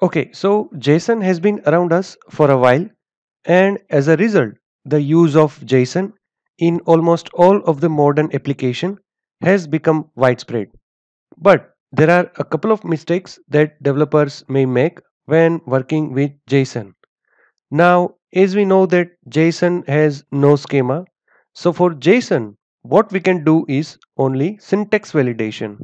Okay, so JSON has been around us for a while and as a result, the use of JSON in almost all of the modern application has become widespread. But there are a couple of mistakes that developers may make when working with JSON. Now, as we know that JSON has no schema, so for JSON, what we can do is only syntax validation.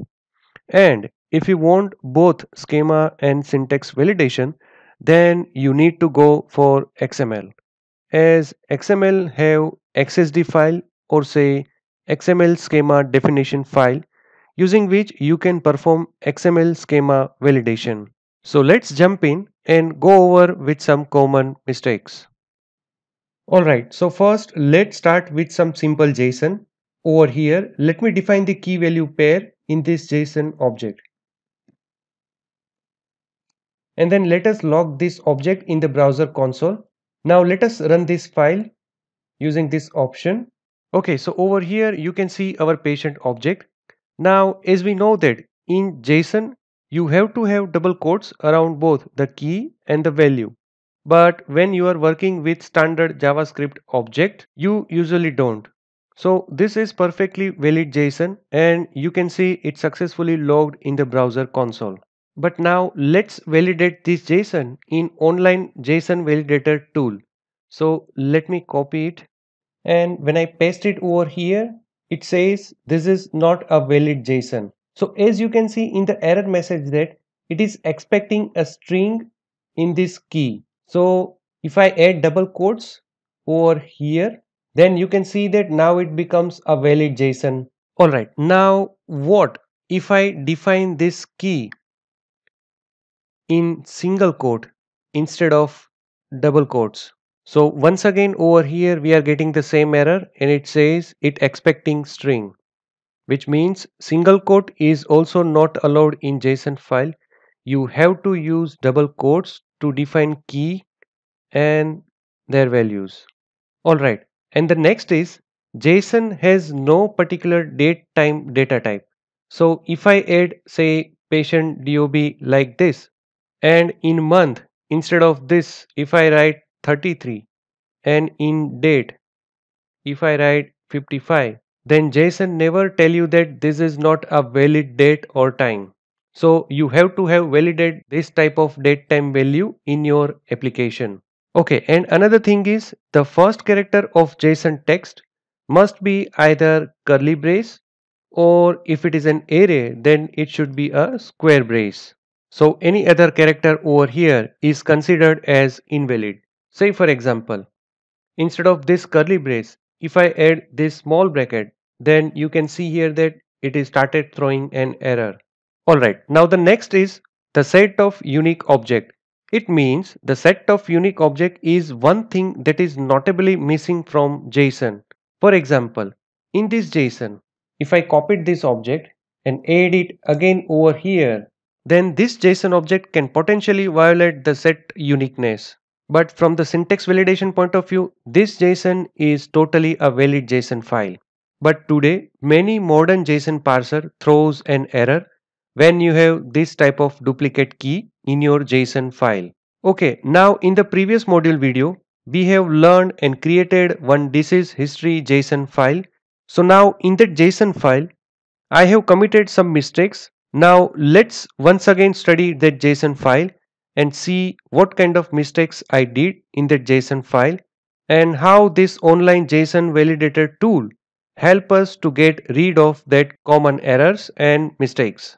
And if you want both schema and syntax validation, then you need to go for XML. As XML have XSD file or say XML schema definition file using which you can perform XML schema validation. So let's jump in and go over with some common mistakes. Alright, so first let's start with some simple JSON. Over here, let me define the key value pair in this JSON object and then let us log this object in the browser console. Now let us run this file using this option. Okay, so over here you can see our patient object. Now as we know that in JSON you have to have double quotes around both the key and the value. But when you are working with standard JavaScript object, you usually don't. So this is perfectly valid JSON and you can see it successfully logged in the browser console. But now let's validate this JSON in online JSON validator tool. So let me copy it. And when I paste it over here, it says this is not a valid JSON. So as you can see in the error message that it is expecting a string in this key. So if I add double quotes over here, then you can see that now it becomes a valid JSON. All right, now what if I define this key in single quote instead of double quotes. So once again over here we are getting the same error and it says it expecting string which means single quote is also not allowed in JSON file. You have to use double quotes to define key and their values. Alright and the next is JSON has no particular date time data type. So if I add say patient DOB like this and in month instead of this if I write 33 and in date if I write 55 then JSON never tell you that this is not a valid date or time. So you have to have validated this type of date time value in your application. Okay and another thing is the first character of JSON text must be either curly brace or if it is an array then it should be a square brace. So any other character over here is considered as invalid. Say for example, instead of this curly brace, if I add this small bracket, then you can see here that it is started throwing an error. Alright, now the next is the set of unique object. It means the set of unique object is one thing that is notably missing from JSON. For example, in this JSON, if I copied this object and add it again over here, then this JSON object can potentially violate the set uniqueness. But from the syntax validation point of view, this JSON is totally a valid JSON file. But today, many modern JSON parser throws an error when you have this type of duplicate key in your JSON file. Okay, now in the previous module video, we have learned and created one disease history JSON file. So now in that JSON file, I have committed some mistakes now let's once again study that JSON file and see what kind of mistakes I did in that JSON file and how this online JSON validator tool help us to get rid of that common errors and mistakes.